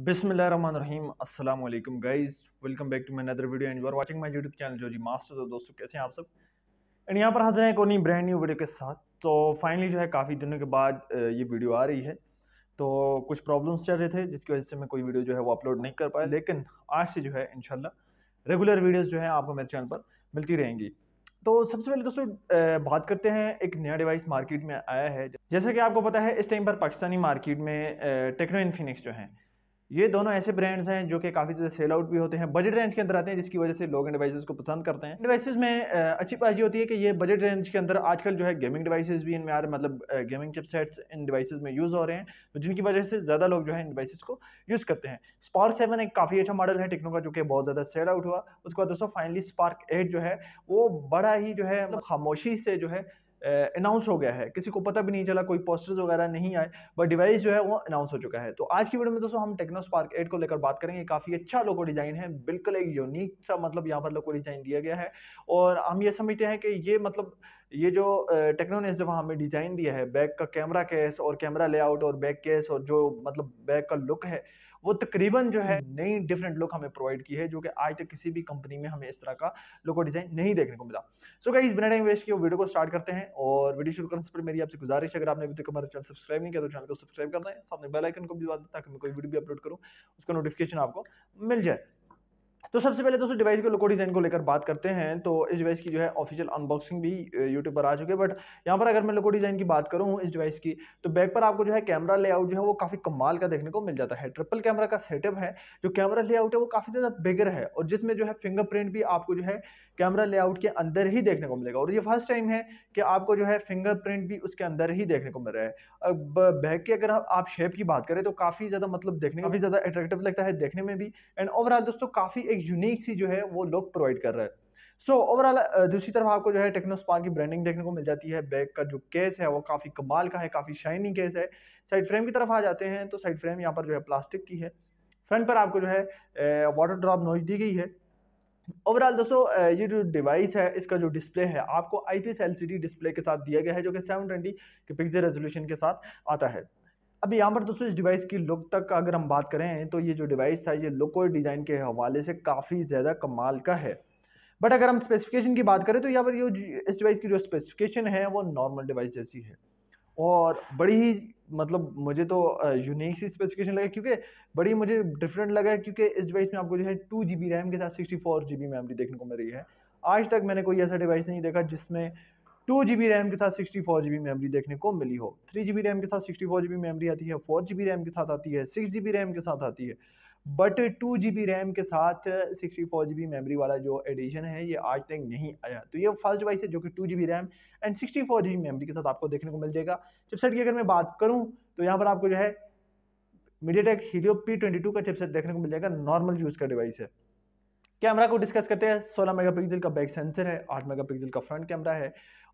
बिसमीम अल्लाम guys welcome back to my another video and you are watching my YouTube channel जो G masters और दोस्तों कैसे हैं आप सब एंड यहाँ पर हाजिर हैं कोनी ब्रांड न्यू वीडियो के साथ तो फाइनली जो है काफ़ी दिनों के बाद ये वीडियो आ रही है तो कुछ प्रॉब्लम्स चल रहे थे जिसकी वजह से मैं कोई वीडियो जो है वो अपलोड नहीं कर पाया लेकिन आज से जो है इन रेगुलर वीडियोज़ जो है आपको मेरे चैनल पर मिलती रहेंगी तो सबसे पहले दोस्तों बात करते हैं एक नया डिवाइस मार्केट में आया है जैसा कि आपको पता है इस टाइम पर पाकिस्तानी मार्केट में टेक्नो इन्फिनिक्स जो है ये दोनों ऐसे ब्रांड्स हैं जो कि काफ़ी ज़्यादा सेल आउट भी होते हैं बजट रेंज के अंदर आते हैं जिसकी वजह से लोग इन डिवाइसेस को पसंद करते हैं डिवाइसेस में अच्छी बात ये होती है कि ये बजट रेंज के अंदर आजकल जो है गेमिंग डिवाइसेस भी इनमें आ रहे हैं मतलब गेमिंग चिपसेट्स इन डिवाइसेस में यूज़ हो रहे हैं तो जिनकी वजह से ज़्यादा लोग जो है इन डिवाइसेस को यूज़ करते हैं स्पार्क सेवन एक काफ़ी अच्छा मॉडल है टेक्नो का जो कि बहुत ज़्यादा सेल आउट हुआ उसके बाद दोस्तों फाइनली स्पार्क एट जो है वो बड़ा ही जो है मतलब खामोशी से जो है अनाउंस हो गया है किसी को पता भी नहीं चला कोई पोस्टर्स वगैरह नहीं आए बट डिवाइस जो है वो अनाउंस हो चुका है तो आज की वीडियो में दोस्तों हम टेक्नो स्पार्क एट को लेकर बात करेंगे काफ़ी अच्छा लोगो डिज़ाइन है बिल्कुल एक यूनिक सा मतलब यहाँ पर लोगो डिज़ाइन दिया गया है और हम ये समझते हैं कि ये मतलब ये जो टेक्नो ने जब हमें डिज़ाइन दिया है बैक का कैमरा केस और कैमरा लेआउट और बैक केस और जो मतलब बैक का लुक है वो तकरीबन जो है हम्म। नई डिफरेंट लुक हमें प्रोवाइड की है जो कि आज तक किसी भी कंपनी में हमें इस तरह का लोगो डिज़ाइन नहीं देखने को मिला सो इस बिना टाइम वेस्ट किए वीडियो को स्टार्ट करते हैं और वीडियो शुरू करने से पहले मेरी आपसे गुजारिश अगर आपने अभी तक हमारा चैनल सब्सक्राइब नहीं किया तो चैनल को सब्सक्राइब करना है सामने बेलाइकन को भी दबा दें ताकि मैं कोई वीडियो भी अपलोड करूँ उसका नोटिफिकेशन आपको मिल जाए तो सबसे पहले दोस्तों डिवाइस के लोको डिज़ाइन को लेकर बात करते हैं तो इस डिवाइस की जो है ऑफिशियल अनबॉक्सिंग भी यूट्यूब पर आ चुके हैं बट यहाँ पर अगर मैं लोको डिज़ाइन की बात करूँ इस डिवाइस की तो बैक पर आपको जो है कैमरा लेआउट जो है वो काफ़ी कमाल का देखने को मिल जाता है ट्रिपल कैमरा का सेटअप है जो कैमरा लेआउट है वो काफ़ी ज़्यादा बिगर है और जिसमें जो है फिंगरप्रिंट भी आपको जो है कैमरा लेआउट के अंदर ही देखने को मिलेगा और ये फर्स्ट टाइम है कि आपको जो है फिंगरप्रिंट भी उसके अंदर ही देखने को मिल रहा है बैक की अगर आप शेप की बात करें तो काफ़ी ज़्यादा मतलब देखने काफ़ी ज़्यादा अट्रैक्टिव लगता है देखने में भी एंड ओवरऑल दोस्तों काफ़ी एक यूनिक सी जो है वो लुक प्रोवाइड कर रहा है सो so, ओवरऑल दूसरी तरफ आपको जो है टेक्नोस्पार्क की ब्रांडिंग देखने को मिल जाती है बैग का जो केस है वो काफ़ी कमाल का है काफ़ी शाइनिंग केस है साइड फ्रेम की तरफ आ जाते हैं तो साइड फ्रेम यहाँ पर जो है प्लास्टिक की है फ्रंट पर आपको जो है वाटर ड्रॉप नोच दी गई है ओवरऑल दोस्तों ये जो डिवाइस है इसका जो डिस्प्ले है आपको आई पी डिस्प्ले के साथ दिया गया है जो कि सेवन ट्वेंटी के पिक्सल रेजोल्यूशन के साथ आता है अब यहाँ पर दोस्तों इस डिवाइस की लुक तक अगर हम बात करें तो ये जो डिवाइस था ये लुक और डिज़ाइन के हवाले से काफ़ी ज़्यादा कमाल का है बट अगर हम स्पेसिफिकेशन की बात करें तो यहाँ पर ये इस डिवाइस की जो स्पेसिफिकेशन है वो नॉर्मल डिवाइस जैसी है और बड़ी ही मतलब मुझे तो यूनिक सी स्पेसिफिकेशन लगा क्योंकि बड़ी मुझे डिफरेंट लगा क्योंकि इस डिवाइस में आपको जो है टू जी रैम के साथ सिक्सटी फोर मेमोरी देखने को मिल रही है आज तक मैंने कोई ऐसा डिवाइस नहीं देखा जिसमें टू जी बी रैम के साथ sixty four G B memory देखने को मिली हो थ्री जी बी रैम के साथ sixty four G B memory आती है फोर जी बी रैम के साथ आती है सिक्स जी बी रैम के साथ आती है but two G B RAM के साथ sixty four G B memory वाला जो एडिशन है ये आज तक नहीं आया तो ये फर्स्ट डिवाइस है जो कि two G B RAM and sixty four G B memory के साथ आपको देखने को मिल जाएगा चिपसेट की अगर मैं बात करूँ तो यहाँ पर आपको जो है MediaTek Helio P twenty two का चिपसेट देखने को मिल जाएगा नॉर्मल यूज़ का डिवाइस है कैमरा को डिस्कस करते हैं 16 मेगापिक्सल का बैक सेंसर है 8 मेगापिक्सल का फ्रंट कैमरा है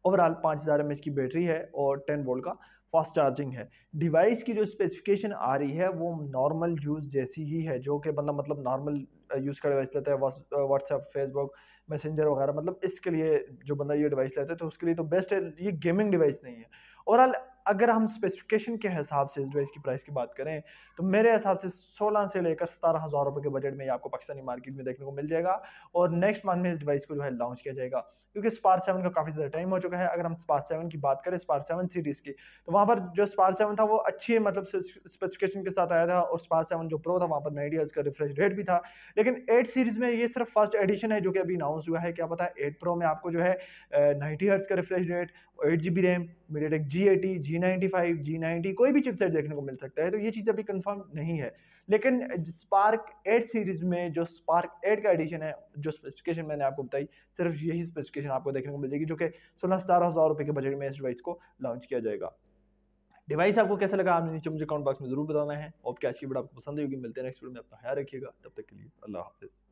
ओवरऑल पाँच हज़ार एम की बैटरी है और टेन वोल्ट का फास्ट चार्जिंग है डिवाइस की जो स्पेसिफिकेशन आ रही है वो नॉर्मल यूज़ जैसी ही है जो कि बंदा मतलब नॉर्मल मतलब यूज़ का डिवाइस लेता है व्हाट्सएप फेसबुक मैसेंजर वगैरह मतलब इसके लिए जो बंदा ये डिवाइस लेता है तो उसके लिए तो बेस्ट है ये गेमिंग डिवाइस नहीं है ओवरऑल अगर हम स्पेसिफिकेशन के हिसाब से जो इसकी प्राइस की बात करें तो मेरे हिसाब से 16 से लेकर सतारह हज़ार रुपये के बजट में ये आपको पाकिस्तानी मार्केट में देखने को मिल जाएगा और नेक्स्ट मंथ में इस डिवाइस को जो है लॉन्च किया जाएगा क्योंकि स्पार सेवन का काफ़ी ज़्यादा टाइम हो चुका है अगर हम स्पार सेवन की बात करें स्पार सेवन सीरीज़ की तो वहाँ पर जो स्पार सेवन था वो अच्छी है, मतलब स्पेसिफिकेशन के साथ आया था और स्पार सेवन जो प्रो था वहाँ पर नाइनटी हर्ज का रिफ्रेश रेट भी था लेकिन एट सीरीज़ में ये सिर्फ फर्स्ट एडिशन है जो कि अभी अनाउंस हुआ है क्या पता है एट प्रो में आपको जो है नाइन्टी हर्ट्स का refresh rate eight G B RAM MediaTek G eighty G G ninety five G ninety कोई भी चिपसेट देखने को मिल सकता है तो ये चीज़ अभी कंफर्म नहीं है लेकिन स्पार्क एट सीरीज में जो स्पार्क एट का एडिशन है जो स्पेसिफिकेशन मैंने आपको बताई सिर्फ यही स्पेसिफिकेशन आपको देखने को मिलेगी जो कि सोलह सतारह हज़ार रुपये के बजट में इस डिवाइस को लॉन्च किया जाएगा डिवाइस आपको कैसा लगा आपने नीचे मुझे कमेंट बॉक्स में जरूर बताना है और क्या अच्छी बड़ा आपको पसंद होगी मिलते हैं नेक्स्ट वीडियो में अपना ख्याल रखिएगा तब तक के लिए अल्लाह हाफिज़